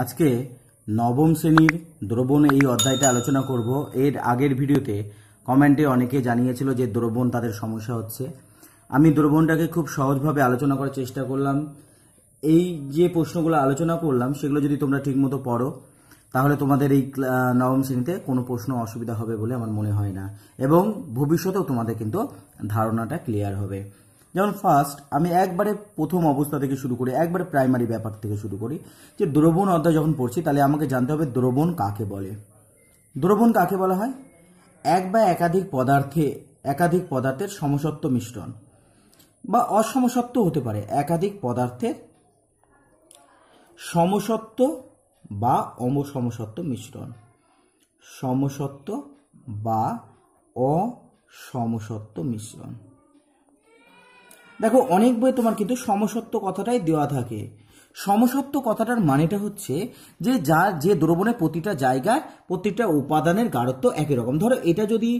আজকে নবম শ্রেণীর দ্রবণ এই অধ্যায়টা আলোচনা করব এর আগের ভিডিওতে কমেন্টে অনেকে জানিয়েছিল যে দ্রবণ তাদের সমস্যা হচ্ছে আমি দ্রবণটাকে খুব সহজভাবে আলোচনা করার চেষ্টা করলাম এই যে প্রশ্নগুলো আলোচনা করলাম সেগুলো যদি তোমরা ঠিকমতো পড়ো তাহলে তোমাদের এই নবম শ্রেণীতে কোনো প্রশ্ন অসুবিধা হবে বলে আমার মনে হয় না এবং ভবিষ্যতেও তোমাদের কিন্তু ধারণাটা ক্লিয়ার হবে যেমন ফার্স্ট আমি একবারে প্রথম অবস্থা থেকে শুরু করি একবারে প্রাইমারি ব্যাপার থেকে শুরু করি যে দ্রবণ অধ্যায় যখন পড়ছি তাহলে আমাকে জানতে হবে দ্রবণ কাকে বলে দ্রবণ কাকে বলা হয় এক বা একাধিক পদার্থে একাধিক পদার্থের সমসত্ব মিশ্রণ বা অসমসত্ব হতে পারে একাধিক পদার্থের সমসত্ব বা অমসমসত্ব মিশ্রণ সমসত্ব বা অসমসত্ব মিশ্রণ দেখো অনেক বই তোমার কিন্তু সমসত্ব কথাটাই দেওয়া থাকে সমসত্ব কথাটার মানেটা হচ্ছে যে যার যে দ্রবণে প্রতিটা জায়গায় প্রতিটা উপাদানের গাঢ়ত্ব একই রকম ধরো এটা যদি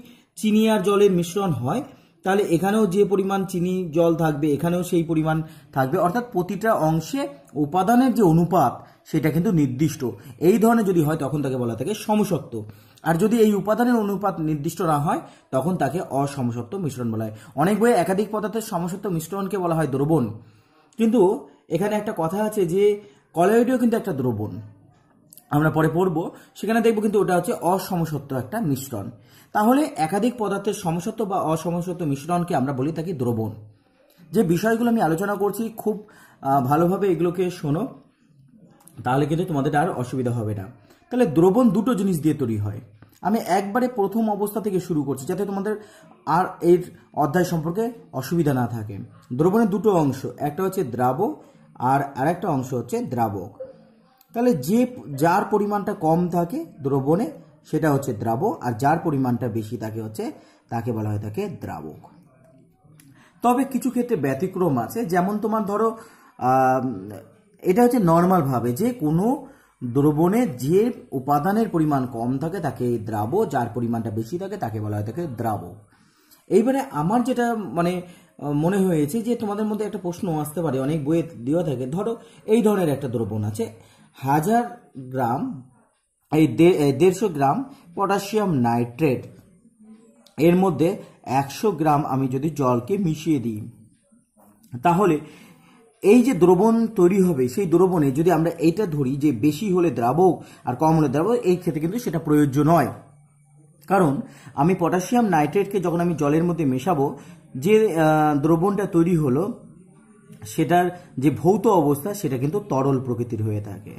চিনি আর জলের মিশ্রণ হয় তাহলে এখানেও যে পরিমাণ চিনি জল থাকবে এখানেও সেই পরিমাণ থাকবে অর্থাৎ প্রতিটা অংশে উপাদানের যে অনুপাত সেটা কিন্তু নির্দিষ্ট এই ধরনের যদি হয় তখন তাকে বলা থাকে সমসত্ব আর যদি এই উপাদানের অনুপাত নির্দিষ্ট না হয় তখন তাকে অসমসত্ব মিশ্রণ বলা হয় অনেক বইয়ে একাধিক পদার্থের সমসত্ব মিশ্রণকে বলা হয় দ্রবণ কিন্তু এখানে একটা কথা আছে যে কলয়েডিও কিন্তু একটা দ্রবণ আমরা পরে পড়ব সেখানে দেখব কিন্তু ওটা হচ্ছে অসমসত্ব একটা মিশ্রণ তাহলে একাধিক পদার্থের সমসত্ব বা অসমসত্ব মিশ্রণকে আমরা বলি থাকি দ্রবণ যে বিষয়গুলো আমি আলোচনা করছি খুব ভালোভাবে এগুলোকে শোনো তাহলে কিন্তু তোমাদের আর অসুবিধা হবে না তাহলে দ্রবণ দুটো জিনিস দিয়ে তৈরি হয় আমি একবারে প্রথম অবস্থা থেকে শুরু করছি যাতে তোমাদের আর এর অধ্যায় সম্পর্কে অসুবিধা না থাকে দ্রবণের দুটো অংশ একটা হচ্ছে দ্রাবক আর আরেকটা অংশ হচ্ছে দ্রাবক তাহলে যে যার পরিমাণটা কম থাকে দ্রবণে সেটা হচ্ছে দ্রাবক আর যার পরিমাণটা বেশি থাকে হচ্ছে তাকে বলা হয় তাকে দ্রাবক তবে কিছু ক্ষেত্রে ব্যতিক্রম আছে যেমন তোমার ধরো এটা হচ্ছে নর্মালভাবে যে কোনো দ্রবণে যে উপাদানের পরিমাণ কম থাকে তাকে দ্রাব যার পরিমাণটা বেশি থাকে তাকে বলা হয় তাকে দ্রাব এইবারে আমার যেটা মানে মনে হয়েছে যে তোমাদের মধ্যে একটা প্রশ্ন আসতে পারে অনেক বইয়ে দেওয়া থাকে ধরো এই ধরনের একটা দ্রবণ আছে হাজার গ্রাম এই দেড়শো গ্রাম পটাশিয়াম নাইট্রেট এর মধ্যে একশো গ্রাম আমি যদি জলকে মিশিয়ে দিই তাহলে এই যে দ্রবণ তৈরি হবে সেই দ্রবণে যদি আমরা এইটা ধরি যে বেশি হলে দ্রাবক আর কম হলে দ্রাবক এই ক্ষেত্রে কিন্তু সেটা প্রযোজ্য নয় কারণ আমি পটাশিয়াম নাইট্রেটকে যখন আমি জলের মধ্যে মেশাবো যে দ্রবণটা তৈরি হলো সেটার যে ভৌত অবস্থা সেটা কিন্তু তরল প্রকৃতির হয়ে থাকে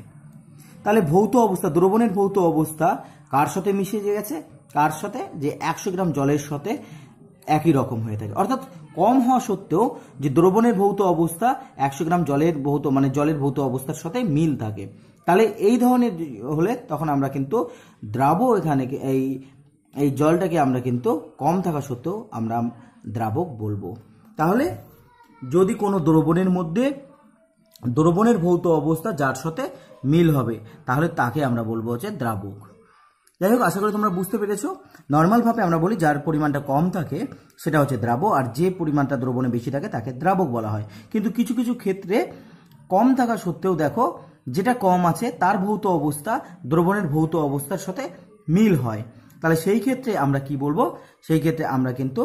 তাহলে ভৌত অবস্থা দ্রবণের ভৌত অবস্থা কার সাথে মিশে গেছে কার সাথে যে একশো গ্রাম জলের সাথে একই রকম হয়ে থাকে অর্থাৎ কম হওয়া সত্ত্বেও যে দ্রবণের ভৌত অবস্থা একশো গ্রাম জলের ভৌত মানে জলের ভৌত অবস্থার সাথে মিল থাকে তাহলে এই ধরনের হলে তখন আমরা কিন্তু দ্রাব এখানে এই এই জলটাকে আমরা কিন্তু কম থাকা সত্ত্বেও আমরা দ্রাবক বলবো তাহলে যদি কোনো দ্রবণের মধ্যে দ্রবণের ভৌত অবস্থা যার সাথে মিল হবে তাহলে তাকে আমরা বলবো হচ্ছে দ্রাবক যাই হোক আশা করি তোমরা বুঝতে পেরেছো নর্মালভাবে আমরা বলি যার পরিমাণটা কম থাকে সেটা হচ্ছে দ্রাব আর যে পরিমাণটা দ্রবণে বেশি থাকে তাকে দ্রাবক বলা হয় কিন্তু কিছু কিছু ক্ষেত্রে কম থাকা সত্ত্বেও দেখো যেটা কম আছে তার ভৌত অবস্থা দ্রবণের ভৌত অবস্থার সাথে মিল হয় তাহলে সেই ক্ষেত্রে আমরা কি বলবো সেই ক্ষেত্রে আমরা কিন্তু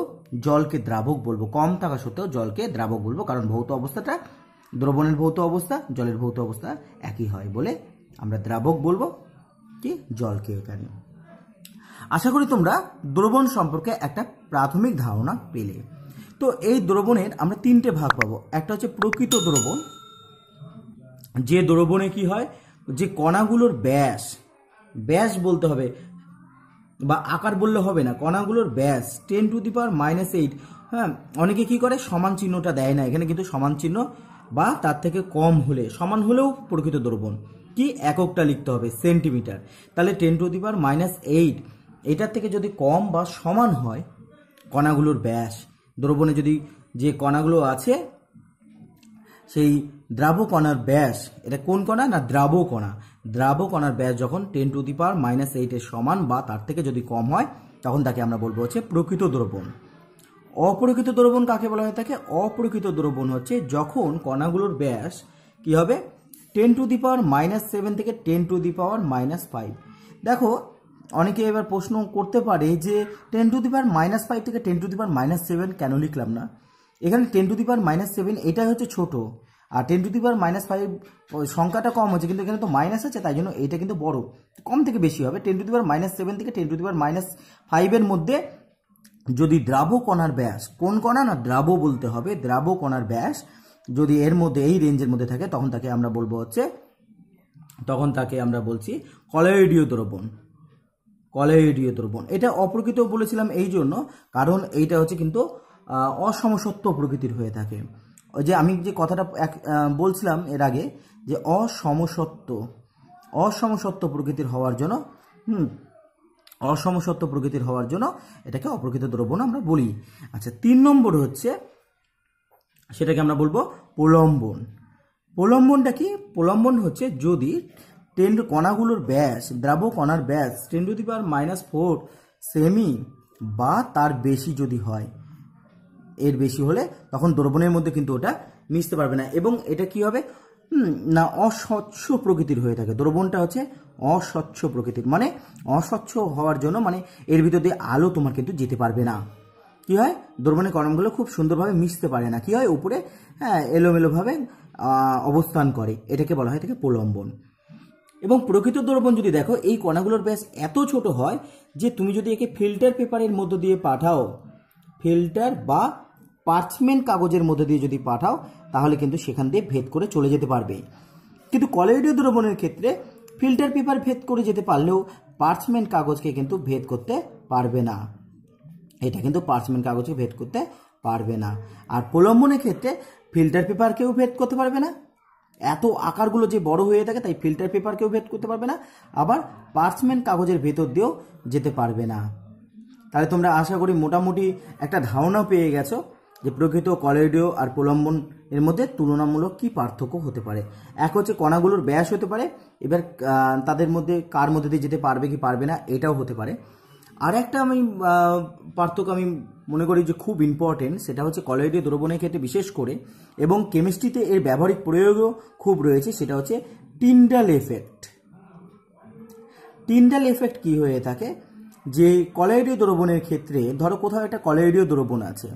জলকে দ্রাবক বলবো কম থাকা সত্ত্বেও জলকে দ্রাবক বলবো কারণ ভৌত অবস্থাটা দ্রবণের ভৌত অবস্থা জলের ভৌত অবস্থা একই হয় বলে আমরা দ্রাবক বলবো কি জলকে এখানে আশা করি তোমরা দ্রবণ সম্পর্কে একটা প্রাথমিক ধারণা পেলে তো এই দ্রবণের আমরা তিনটে ভাগ পাবো একটা হচ্ছে প্রকৃত দ্রবণ যে দ্রবণে কি হয় যে কণাগুলোর ব্যাস ব্যাস বলতে হবে বা আকার বললে হবে না কণাগুলোর ব্যাস ten to the power minus eight হ্যাঁ অনেকে কি করে সমান চিহ্নটা দেয় না এখানে কিন্তু সমান চিহ্ন বা তার থেকে কম হলে সমান হলেও প্রকৃত দ্রবণ কি এককটা লিখতে হবে সেন্টিমিটার তাহলে ten to the minus eight এটার থেকে যদি কম বা সমান হয় কণাগুলোর ব্যাস দ্রবণে যদি যে কণাগুলো আছে সেই কণার ব্যাস এটা কোন কণা না কণা দ্রাব কণার ব্যাস যখন ten to the per minus এইটের সমান বা তার থেকে যদি কম হয় তখন তাকে আমরা বলবো হচ্ছে প্রকৃত দ্রবণ অপরিকৃত দ্রবণ কাকে বলা হয়ে থাকে অপরিকৃত দ্রবণ হচ্ছে যখন কণাগুলোর ব্যাস কি হবে ten to the power minus seven থেকে ten to the power minus five দেখো অনেকে এবার প্রশ্ন করতে পারে যে ten to the power minus five থেকে ten to the power minus seven কেন লিখলাম না এখানে ten to the power minus seven এটাই হচ্ছে ছোট আর ten to the power minus five সংখ্যাটা কম হচ্ছে কিন্তু এখানে তো মাইনাস আছে তাই জন্য এটা কিন্তু বড় কম থেকে বেশি হবে ten to the power minus seven থেকে ten to the power minus ফাইভের মধ্যে যদি দ্রাবকণার ব্যাস কোন কণা না দ্রাব বলতে হবে দ্রাবকণার ব্যাস যদি এর মধ্যে এই রেঞ্জের মধ্যে থাকে তখন তাকে আমরা বলবো হচ্ছে তখন তাকে আমরা বলছি কলেরিডীয় দ্রবণ কলেরিডীয় দ্রবণ এটা অপ্রকৃত বলেছিলাম এই জন্য কারণ এইটা হচ্ছে কিন্তু অসমসত্ব প্রকৃতির হয়ে থাকে যে আমি যে কথাটা এক বলছিলাম এর আগে যে অসমসত্ব অসমসত্ব প্রকৃতির হওয়ার জন্য হুম অসমসত্ব প্রকৃতির হওয়ার জন্য এটাকে অপ্রকৃত দ্রবণ আমরা বলি আচ্ছা তিন নম্বর হচ্ছে সেটাকে আমরা বলবো প্রলম্বন প্রলম্বনটা কি প্রলম্বন হচ্ছে যদি টেন কণাগুলোর ব্যাস দ্রাব কণার ব্যাস ten to the power minus four সেমি বা তার বেশি যদি হয় এর বেশি হলে তখন দ্রবণের মধ্যে কিন্তু ওটা মিশতে পারবে না এবং এটা কি হবে না অস্বচ্ছ প্রকৃতির হয়ে থাকে দ্রবণটা হচ্ছে অস্বচ্ছ প্রকৃতির মানে অস্বচ্ছ হওয়ার জন্য মানে এর ভিতর দিয়ে আলো তোমার কিন্তু যেতে পারবে না কি হয় দ্রবণের কণাগুলো খুব সুন্দরভাবে মিশতে পারে না কি হয় উপরে হ্যাঁ এলোমেলোভাবে অবস্থান করে এটাকে বলা হয় থেকে প্রলম্বন এবং প্রকৃত দ্রবণ যদি দেখো এই কণাগুলোর ব্যাস এত ছোট হয় যে তুমি যদি একে ফিল্টার পেপারের মধ্য দিয়ে পাঠাও ফিল্টার বা পার্চমেন্ট কাগজের মধ্যে দিয়ে যদি পাঠাও তাহলে কিন্তু সেখান দিয়ে ভেদ করে চলে যেতে পারবে কিন্তু কলেরীয় দ্রবণের ক্ষেত্রে ফিল্টার পেপার ভেদ করে যেতে পারলেও পার্চমেন্ট কাগজকে কিন্তু ভেদ করতে পারবে না এটা কিন্তু পার্সমেন্ট কাগজকে ভেদ করতে পারবে না আর প্রলম্বনের ক্ষেত্রে ফিল্টার পেপারকেও ভেদ করতে পারবে না এত আকারগুলো যে বড় হয়ে থাকে তাই ফিল্টার পেপারকেও ভেদ করতে পারবে না আবার পার্সমেন্ট কাগজের ভেতর দিয়েও যেতে পারবে না তাহলে তোমরা আশা করি মোটামুটি একটা ধারণা পেয়ে গেছো যে প্রকৃত কলেডিও আর প্রলম্বন এর মধ্যে তুলনামূলক কি পার্থক্য হতে পারে এক হচ্ছে কণাগুলোর ব্যাস হতে পারে এবার তাদের মধ্যে কার মধ্যে দিয়ে যেতে পারবে কি পারবে না এটাও হতে পারে আর একটা আমি পার্থক্য আমি মনে করি যে খুব ইম্পর্টেন্ট সেটা হচ্ছে কলয়েডীয় দ্রবণের ক্ষেত্রে বিশেষ করে এবং কেমিস্ট্রিতে এর ব্যবহারিক প্রয়োগও খুব রয়েছে সেটা হচ্ছে টিন্ডাল এফেক্ট টিন্ডাল এফেক্ট কি হয়ে থাকে যে কলয়েডীয় দ্রবণের ক্ষেত্রে ধরো কোথাও একটা কলয়েডীয় দ্রবণ আছে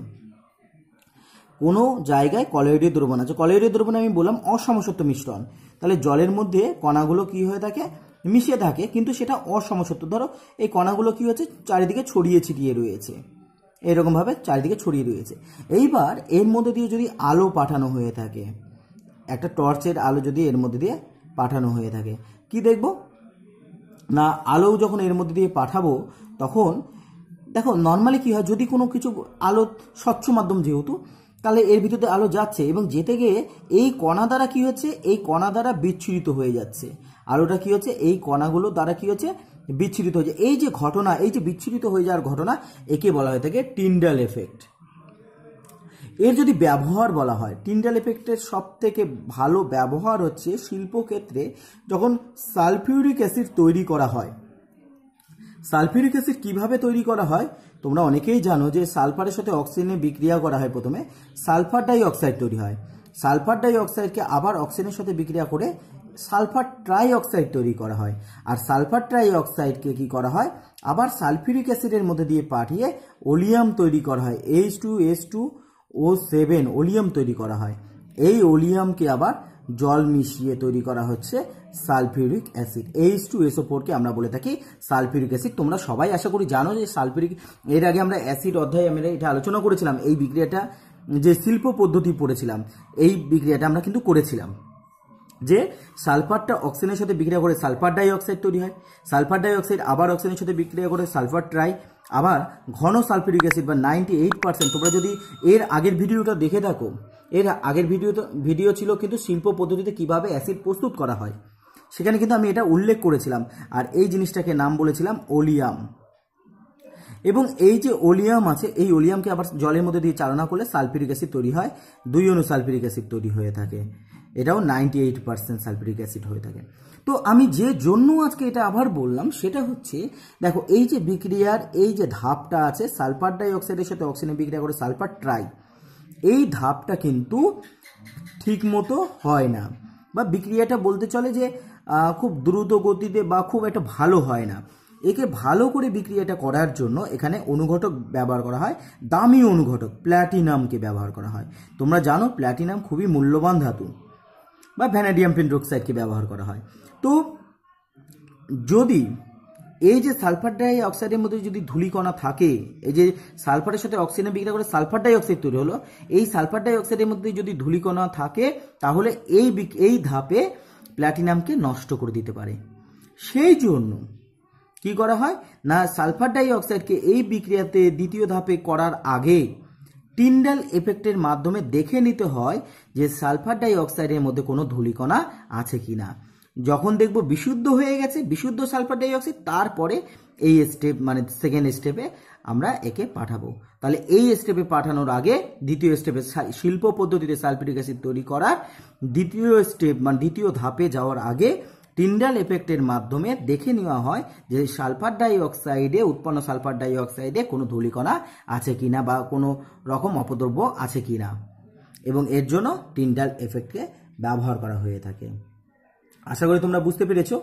কোনো জায়গায় কলয়েডীয় দ্রবণ আছে কলয়েডীয় দ্রবণে আমি বললাম অসমসত্ব মিশ্রণ তাহলে জলের মধ্যে কণাগুলো কি হয়ে থাকে মিশিয়ে থাকে কিন্তু সেটা অসমসত্ব ধরো এই কণাগুলো কি হচ্ছে চারিদিকে ছড়িয়ে ছিটিয়ে রয়েছে এরকমভাবে চারিদিকে ছড়িয়ে রয়েছে এইবার এর মধ্যে দিয়ে যদি আলো পাঠানো হয়ে থাকে একটা টর্চের আলো যদি এর মধ্যে দিয়ে পাঠানো হয়ে থাকে কি দেখব না আলো যখন এর মধ্যে দিয়ে পাঠাবো তখন দেখো নর্মালি কী হয় যদি কোনো কিছু আলো স্বচ্ছ মাধ্যম যেহেতু তাহলে এর ভিতরে আলো যাচ্ছে এবং যেতে গিয়ে এই কণা দ্বারা কি হচ্ছে এই কণা দ্বারা বিচ্ছুরিত হয়ে যাচ্ছে আলোটা কি হচ্ছে এই কণাগুলো দ্বারা কি হচ্ছে বিচ্ছিরিত হয়েছে এই যে ঘটনা এই যে বিচ্ছিরিত হয়ে যাওয়ার ঘটনা একে বলা হয়ে থাকে টিন্ডাল এফেক্ট এর যদি ব্যবহার বলা হয় টিন্ডাল এফেক্টের সব থেকে ভালো ব্যবহার হচ্ছে শিল্পক্ষেত্রে যখন সালফিউরিক অ্যাসিড তৈরি করা হয় সালফিউরিক অ্যাসিড কিভাবে তৈরি করা হয় তোমরা অনেকেই জানো যে সালফারের সাথে অক্সিজেনে বিক্রিয়া করা হয় প্রথমে সালফার ডাইঅক্সাইড তৈরি হয় সালফার ডাইঅক্সাইডকে আবার অক্সিজেনের সাথে বিক্রিয়া করে সালফার ট্রাই অক্সাইড তৈরি করা হয় আর সালফার ট্রাই অক্সাইডকে কী করা হয় আবার সালফিউরিক অ্যাসিডের মধ্যে দিয়ে পাঠিয়ে ওলিয়াম তৈরি করা হয় H two S two O seven oleum তৈরি করা হয় এই ওলিয়ামকে আবার জল মিশিয়ে তৈরি করা হচ্ছে sulphuric acid H two SO ফোরকে আমরা বলে থাকি সালফিউরিক অ্যাসিড তোমরা সবাই আশা করি জানো যে সালফিউরিক এর আগে আমরা অ্যাসিড অধ্যায়ে আমরা এটা আলোচনা করেছিলাম এই বিক্রিয়াটা যে শিল্প পদ্ধতি পড়েছিলাম এই বিক্রিয়াটা আমরা কিন্তু করেছিলাম যে সালফারটা অক্সিজেনের সাথে বিক্রিয়া করে সালফার ডাইঅক্সাইড তৈরি হয় সালফার ডাইঅক্সাইড আবার অক্সিজেনের সাথে বিক্রিয়া করে সালফার ট্রাই আবার ঘন সালফিউরিক অ্যাসিড বা নাইনটি এইট পার্সেন্ট তোমরা যদি এর আগের ভিডিওটা দেখে থাকো এর আগের ভিডিও ভিডিও ছিল কিন্তু শিল্প পদ্ধতিতে কিভাবে অ্যাসিড প্রস্তুত করা হয় সেখানে কিন্তু আমি এটা উল্লেখ করেছিলাম আর এই জিনিসটাকে নাম বলেছিলাম ওলিয়াম এবং এই যে ওলিয়াম আছে এই ওলিয়ামকে আবার জলের মধ্যে দিয়ে চালনা করলে সালফিউরিক অ্যাসিড তৈরি হয় দুই অনু সালফিউরিক অ্যাসিড তৈরি হয়ে থাকে এটাও ninety eight percent sulphuric acid হয়ে থাকে তো আমি যে জন্য আজকে এটা আবার বললাম সেটা হচ্ছে দেখো এই যে বিক্রিয়ার এই যে ধাপটা আছে সালফার ডাইঅক্সাইডের সাথে অক্সিজেন বিক্রিয়া করে সালফার ট্রাই এই ধাপটা কিন্তু ঠিক মতো হয় না বা বিক্রিয়াটা বলতে চলে যে খুব দ্রুত গতিতে বা খুব একটা ভালো হয় না একে ভালো করে বিক্রিয়াটা করার জন্য এখানে অনুঘটক ব্যবহার করা হয় দামি অনুঘটক প্ল্যাটিনামকে ব্যবহার করা হয় তোমরা জানো প্ল্যাটিনাম খুবই মূল্যবান ধাতু বা ভ্যানাডিয়াম পেন্ড্রোক্সাইডকে ব্যবহার করা হয় তো যদি এই যে সালফার ডাই অক্সাইডের মধ্যে যদি ধুলিকণা থাকে এই যে সালফারের সাথে অক্সিজেন বিক্রিয়া করে সালফার ডাই অক্সাইড তৈরি হলো এই সালফার ডাই অক্সাইডের মধ্যে যদি ধুলিকণা থাকে তাহলে এই এই ধাপে প্ল্যাটিনামকে নষ্ট করে দিতে পারে সেই জন্য কি করা হয় না সালফার ডাই অক্সাইডকে এই বিক্রিয়াতে দ্বিতীয় ধাপে করার আগে টিন্ডাল এফেক্টের মাধ্যমে দেখে নিতে হয় যে সালফার ডাইঅক্সাইডের মধ্যে কোনো ধুলিকণা আছে কি না যখন দেখব বিশুদ্ধ হয়ে গেছে বিশুদ্ধ সালফার ডাইঅক্সাইড তারপরে এই স্টেপ মানে সেকেন্ড স্টেপে আমরা একে পাঠাবো তাহলে এই স্টেপে পাঠানোর আগে দ্বিতীয় স্টেপে শিল্প পদ্ধতিতে সালফিউরিক অ্যাসিড তৈরি করার দ্বিতীয় স্টেপ মানে দ্বিতীয় ধাপে যাওয়ার আগে টিন্ডাল এফেক্টের মাধ্যমে দেখে নেওয়া হয় যে সালফার ডাইঅক্সাইডে উৎপন্ন সালফার ডাইঅক্সাইডে কোনো ধুলিকণা আছে কি না বা কোনো রকম অপদ্রব্য আছে কি না এবং এর জন্য টিন্ডাল এফেক্টকে ব্যবহার করা হয়ে থাকে আশা করি তোমরা বুঝতে পেরেছো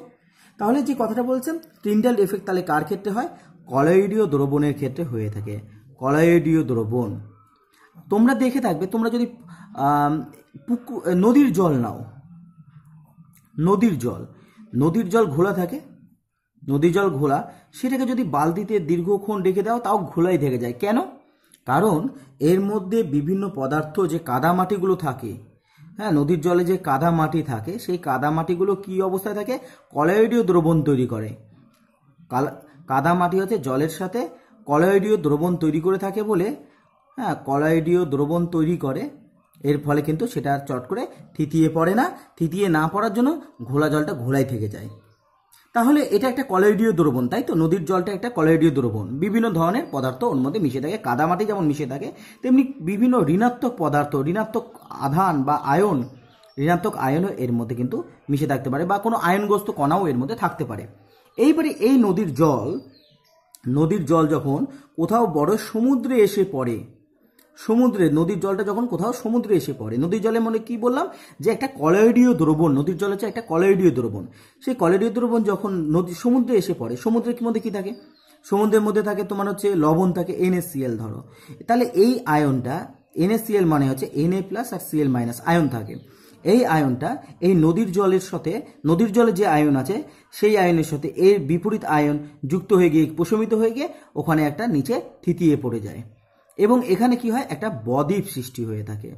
তাহলে যে কথাটা বলছেন টিন্ডাল এফেক্ট তাহলে কার ক্ষেত্রে হয় কলয়েডীয় দ্রবণের ক্ষেত্রে হয়ে থাকে কলয়েডীয় দ্রবণ তোমরা দেখে থাকবে তোমরা যদি নদীর জল নাও নদীর জল নদীর জল ঘোলা থাকে নদীর জল ঘোলা সেটাকে যদি বালতিতে দীর্ঘক্ষণ রেখে দাও তাও ঘোলাই থেকে যায় কেন কারণ এর মধ্যে বিভিন্ন পদার্থ যে কাদামাটিগুলো থাকে হ্যাঁ নদীর জলে যে কাদা মাটি থাকে সেই কাদা মাটিগুলো কী অবস্থায় থাকে কলয়েডীয় দ্রবণ তৈরি করে কাদা মাটি হচ্ছে জলের সাথে কলয়েডীয় দ্রবণ তৈরি করে থাকে বলে হ্যাঁ কলয়েডীয় দ্রবণ তৈরি করে এর ফলে কিন্তু সেটা আর চট করে থিতিয়ে পড়ে না থিতিয়ে না পড়ার জন্য ঘোলা জলটা ঘোলাই থেকে যায় তাহলে এটা একটা কলয়েডীয় দ্রবণ তাই তো নদীর জলটা একটা কলয়েডীয় দ্রবণ বিভিন্ন ধরনের পদার্থ ওর মধ্যে মিশে থাকে কাদামাটি যেমন মিশে থাকে তেমনি বিভিন্ন ঋণাত্মক পদার্থ ঋণাত্মক আধান বা আয়ন ঋণাত্মক আয়নও এর মধ্যে কিন্তু মিশে থাকতে পারে বা কোনো আয়নগ্রস্ত কণাও এর মধ্যে থাকতে পারে এইবারে এই নদীর জল নদীর জল যখন কোথাও বড় সমুদ্রে এসে পড়ে সমুদ্রে নদীর জলটা যখন কোথাও সমুদ্রে এসে পড়ে নদীর জলে মনে কি বললাম যে একটা কলয়েডীয় দ্রবণ নদীর জল হচ্ছে একটা কলয়েডীয় দ্রবণ সেই কলয়েডীয় দ্রবণ যখন নদী সমুদ্রে এসে পড়ে সমুদ্রের মধ্যে কি থাকে সমুদ্রের মধ্যে থাকে তোমার হচ্ছে লবণ থাকে এনএসসিএল ধরো তাহলে এই আয়নটা এনএসসিএল মানে হচ্ছে এনএ প্লাস আর সিএল মাইনাস আয়ন থাকে এই আয়নটা এই নদীর জলের সাথে নদীর জলে যে আয়ন আছে সেই আয়নের সাথে এর বিপরীত আয়ন যুক্ত হয়ে গিয়ে প্রশমিত হয়ে গিয়ে ওখানে একটা নিচে থিতিয়ে পড়ে যায় এবং এখানে কি হয় একটা বদ্বীপ সৃষ্টি হয়ে থাকে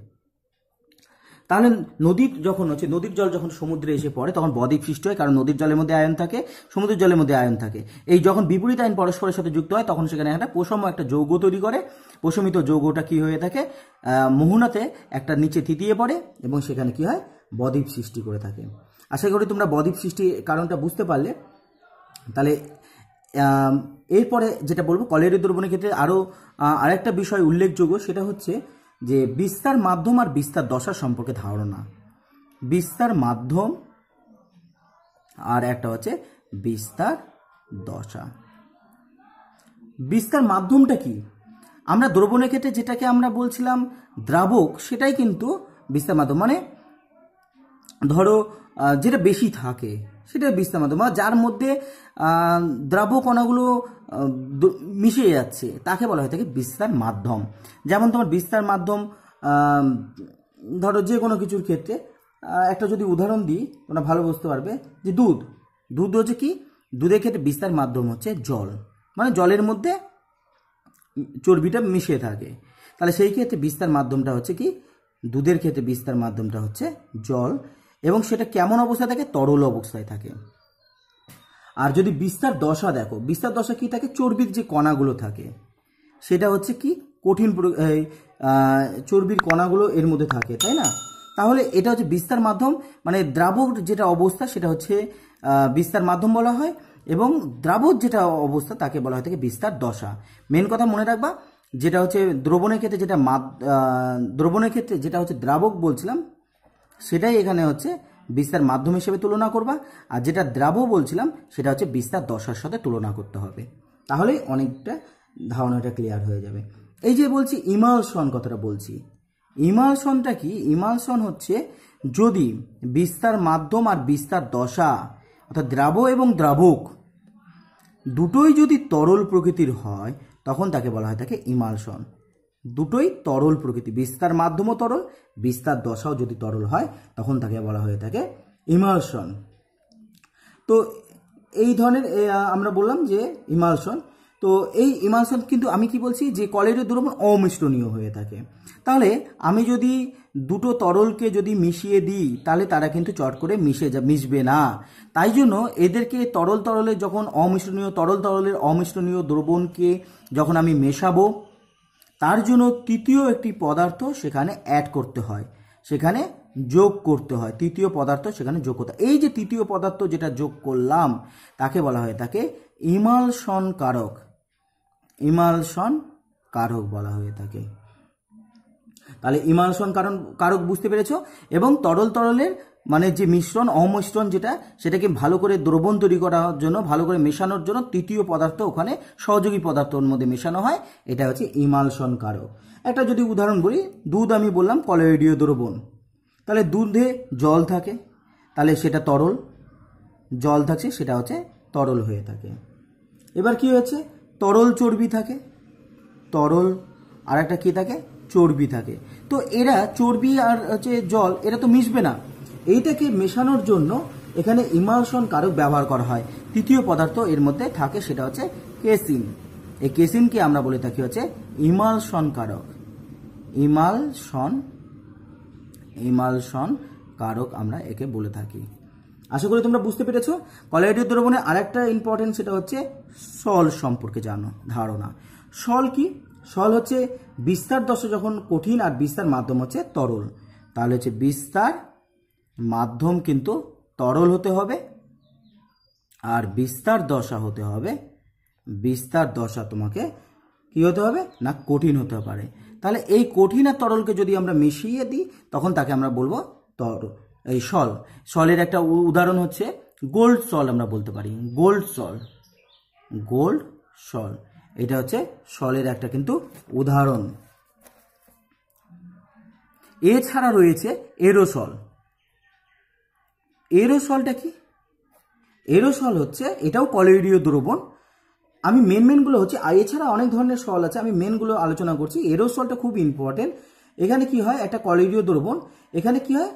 তাহলে নদীর যখন হচ্ছে নদীর জল যখন সমুদ্রে এসে পড়ে তখন বদ্বীপ সৃষ্টি হয় কারণ নদীর জলের মধ্যে আয়ন থাকে সমুদ্রের জলের মধ্যে আয়ন থাকে এই যখন বিপরীত আয়ন পরস্পরের সাথে যুক্ত হয় তখন সেখানে একটা পোষম একটা যৌগ তৈরি করে প্রশমিত যৌগটা কি হয়ে থাকে মোহনাতে একটা নিচে থিতিয়ে পড়ে এবং সেখানে কি হয় বদ্বীপ সৃষ্টি করে থাকে আশা করি তোমরা বদ্বীপ সৃষ্টির কারণটা বুঝতে পারলে তাহলে এরপরে যেটা বলবো কলেরি দ্রবণের ক্ষেত্রে আরও আরেকটা বিষয় উল্লেখযোগ্য সেটা হচ্ছে যে বিস্তার মাধ্যম আর বিস্তার দশা সম্পর্কে ধারণা বিস্তার মাধ্যম আর একটা হচ্ছে বিস্তার দশা বিস্তার মাধ্যমটা কি আমরা দ্রবণের ক্ষেত্রে যেটাকে আমরা বলছিলাম দ্রাবক সেটাই কিন্তু বিস্তার মাধ্যম মানে ধরো যেটা বেশি থাকে সেটা বিস্তামাধ্যম যার মধ্যে দ্রাবকণাগুলো কণাগুলো মিশে যাচ্ছে তাকে বলা হয়ে থাকে বিস্তার মাধ্যম যেমন তোমার বিস্তার মাধ্যম ধরো যে কোনো কিছুর ক্ষেত্রে একটা যদি উদাহরণ দিই তোমরা ভালো বুঝতে পারবে যে দুধ দুধ হচ্ছে কি দুধের ক্ষেত্রে বিস্তার মাধ্যম হচ্ছে জল মানে জলের মধ্যে চর্বিটা মিশে থাকে তাহলে সেই ক্ষেত্রে বিস্তার মাধ্যমটা হচ্ছে কি দুধের ক্ষেত্রে বিস্তার মাধ্যমটা হচ্ছে জল এবং সেটা কেমন অবস্থায় থাকে তরল অবস্থায় থাকে আর যদি বিস্তার দশা দেখো বিস্তার দশা কি থাকে চর্বির যে কণাগুলো থাকে সেটা হচ্ছে কি কঠিন চর্বির কণাগুলো এর মধ্যে থাকে তাই না তাহলে এটা হচ্ছে বিস্তার মাধ্যম মানে দ্রাবক যেটা অবস্থা সেটা হচ্ছে বিস্তার মাধ্যম বলা হয় এবং দ্রাবক যেটা অবস্থা তাকে বলা হয় থাকে বিস্তার দশা মেন কথা মনে রাখবা যেটা হচ্ছে দ্রবণের ক্ষেত্রে যেটা দ্রবণের ক্ষেত্রে যেটা হচ্ছে দ্রাবক বলছিলাম সেটাই এখানে হচ্ছে বিস্তার মাধ্যম হিসেবে তুলনা করবা আর যেটা দ্রাব বলছিলাম সেটা হচ্ছে বিস্তার দশার সাথে তুলনা করতে হবে তাহলেই অনেকটা ধারণাটা ক্লিয়ার হয়ে যাবে এই যে বলছি ইমালসন কথাটা বলছি ইমালসনটা কি ইমালসন হচ্ছে যদি বিস্তার মাধ্যম আর বিস্তার দশা অর্থাৎ দ্রাব এবং দ্রাবক দুটোই যদি তরল প্রকৃতির হয় তখন তাকে বলা হয় তাকে ইমালসন দুটোই তরল প্রকৃতি বিস্তার মাধ্যমও তরল বিস্তার দশাও যদি তরল হয় তখন তাকে বলা হয়ে থাকে ইমালশন তো এই ধরনের আমরা বললাম যে ইমালশন তো এই ইমালশন কিন্তু আমি কি বলছি যে কলের দ্রবণ অমিষ্টনীয় হয়ে থাকে তাহলে আমি যদি দুটো তরলকে যদি মিশিয়ে দিই তাহলে তারা কিন্তু চট করে মিশে যা মিশবে না তাই জন্য এদেরকে তরল তরলের যখন অমিশ্রণীয় তরল তরলের অমিশ্রণীয় দ্রবণকে যখন আমি মেশাবো তার জন্য তৃতীয় একটি পদার্থ সেখানে অ্যাড করতে হয় সেখানে যোগ করতে হয় তৃতীয় পদার্থ সেখানে যোগ করতে এই যে তৃতীয় পদার্থ যেটা যোগ করলাম তাকে বলা হয় তাকে ইমালসন কারক ইমালসন কারক বলা হয়ে থাকে তাহলে ইমালসন কারণ কারক বুঝতে পেরেছ এবং তরল তরলের মানে যে মিশ্রণ অমিশ্রণ যেটা সেটাকে ভালো করে দ্রবণ তৈরি করার জন্য ভালো করে মেশানোর জন্য তৃতীয় পদার্থ ওখানে সহযোগী পদার্থ ওর মধ্যে মেশানো হয় এটা হচ্ছে ইমালসন কারক একটা যদি উদাহরণ বলি দুধ আমি বললাম কলয়েডীয় দ্রবণ তাহলে দুধে জল থাকে তাহলে সেটা তরল জল থাকছে সেটা হচ্ছে তরল হয়ে থাকে এবার কি হয়েছে তরল চর্বি থাকে তরল আর একটা কী থাকে চর্বি থাকে তো এরা চর্বি আর হচ্ছে জল এরা তো মিশবে না এইটাকে মেশানোর জন্য এখানে ইমালশন কারক ব্যবহার করা হয় তৃতীয় পদার্থ এর মধ্যে থাকে সেটা হচ্ছে কেসিন এই কেসিনকে আমরা বলে থাকি হচ্ছে ইমালশন কারক ইমালশন ইমালশন কারক আমরা একে বলে থাকি আশা করি তোমরা বুঝতে পেরেছ কলারেটিভ দ্রবণে আরেকটা ইম্পর্টেন্ট সেটা হচ্ছে সল সম্পর্কে জানো ধারণা সল কি সল হচ্ছে বিস্তার দশা যখন কঠিন আর বিস্তার মাধ্যম হচ্ছে তরল তাহলে হচ্ছে বিস্তার মাধ্যম কিন্তু তরল হতে হবে আর বিস্তার দশা হতে হবে বিস্তার দশা তোমাকে কি হতে হবে না কঠিন হতে পারে তাহলে এই কঠিন আর তরলকে যদি আমরা মিশিয়ে দিই তখন তাকে আমরা বলবো তর এই সল সলের একটা উদাহরণ হচ্ছে গোল্ড সল আমরা বলতে পারি গোল্ড সল গোল্ড সল এটা হচ্ছে সলের একটা কিন্তু উদাহরণ এছাড়া রয়েছে এরোসল এরোসলটা কি এরোসল হচ্ছে এটাও কলেরীয় দ্রবণ আমি মেন মেনগুলো হচ্ছে এছাড়া অনেক ধরনের সল আছে আমি মেনগুলো আলোচনা করছি এরোসলটা খুব ইম্পর্টেন্ট এখানে কি হয় একটা কলেরীয় দ্রবণ এখানে কি হয়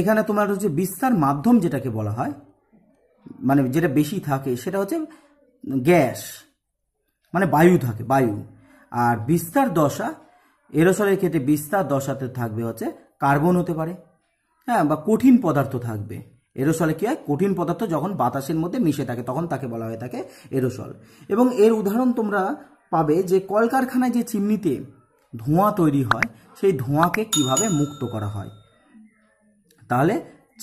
এখানে তোমার হচ্ছে বিস্তার মাধ্যম যেটাকে বলা হয় মানে যেটা বেশি থাকে সেটা হচ্ছে গ্যাস মানে বায়ু থাকে বায়ু আর বিস্তার দশা এরোসলের ক্ষেত্রে বিস্তার দশাতে থাকবে হচ্ছে কার্বন হতে পারে হ্যাঁ বা কঠিন পদার্থ থাকবে এরোসলে কি হয় কঠিন পদার্থ যখন বাতাসের মধ্যে মিশে থাকে তখন তাকে বলা হয়ে থাকে এরোসল এবং এর উদাহরণ তোমরা পাবে যে কলকারখানায় যে চিমনিতে ধোঁয়া তৈরি হয় সেই ধোঁয়াকে কিভাবে মুক্ত করা হয় তাহলে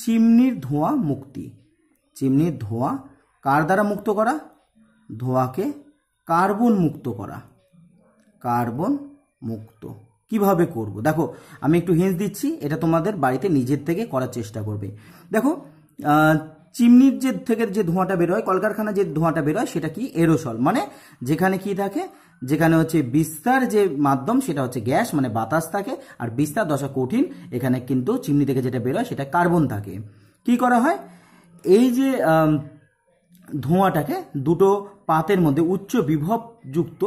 চিমনির ধোঁয়া মুক্তি চিমনির ধোঁয়া কার দ্বারা মুক্ত করা ধোঁয়াকে কার্বন মুক্ত করা কার্বন মুক্ত কিভাবে করব দেখো আমি একটু হিন্স দিচ্ছি এটা তোমাদের বাড়িতে নিজের থেকে করার চেষ্টা করবে দেখো চিমনির যে থেকে যে ধোঁয়াটা বেরোয় কলকারখানা যে ধোঁয়াটা বেরোয় সেটা কি এরোসল মানে যেখানে কি থাকে যেখানে হচ্ছে বিস্তার যে মাধ্যম সেটা হচ্ছে গ্যাস মানে বাতাস থাকে আর বিস্তার দশা কঠিন এখানে কিন্তু চিমনি থেকে যেটা বেরোয় সেটা কার্বন থাকে কি করা হয় এই যে ধোঁয়াটাকে দুটো পাতের মধ্যে উচ্চ বিভবযুক্ত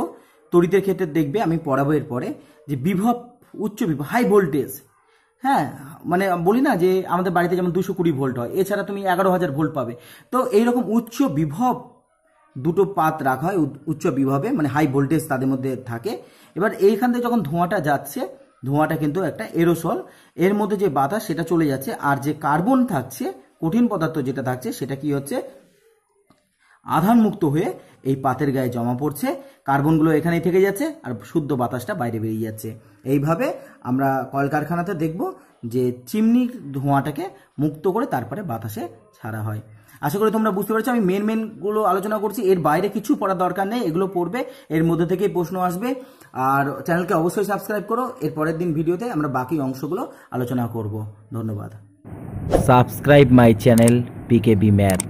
তড়িতের ক্ষেত্রে দেখবে আমি পড়াবো এরপরে যে বিভব উচ্চ বিভব হাই ভোল্টেজ হ্যাঁ মানে বলি না যে আমাদের বাড়িতে যেমন দুশো কুড়ি ভোল্ট হয় এছাড়া তুমি এগারো হাজার ভোল্ট পাবে তো এইরকম উচ্চ বিভব দুটো পাত রাখা হয় উচ্চ বিভবে মানে হাই ভোল্টেজ তাদের মধ্যে থাকে এবার এইখান থেকে যখন ধোঁয়াটা যাচ্ছে ধোঁয়াটা কিন্তু একটা এরোসল এর মধ্যে যে বাতাস সেটা চলে যাচ্ছে আর যে কার্বন থাকছে কঠিন পদার্থ যেটা থাকছে সেটা কি হচ্ছে আধান মুক্ত হয়ে এই পাতের গায়ে জমা পড়ছে কার্বনগুলো এখানেই থেকে যাচ্ছে আর শুদ্ধ বাতাসটা বাইরে বেরিয়ে যাচ্ছে এইভাবে আমরা কলকারখানাতে দেখব যে চিমনির ধোঁয়াটাকে মুক্ত করে তারপরে বাতাসে ছাড়া হয় আশা করি তোমরা বুঝতে পারছো আমি মেন মেনগুলো আলোচনা করছি এর বাইরে কিছু পড়ার দরকার নেই এগুলো পড়বে এর মধ্যে থেকেই প্রশ্ন আসবে আর চ্যানেলকে অবশ্যই সাবস্ক্রাইব করো এর পরের দিন ভিডিওতে আমরা বাকি অংশগুলো আলোচনা করব ধন্যবাদ subscribe my channel PKB math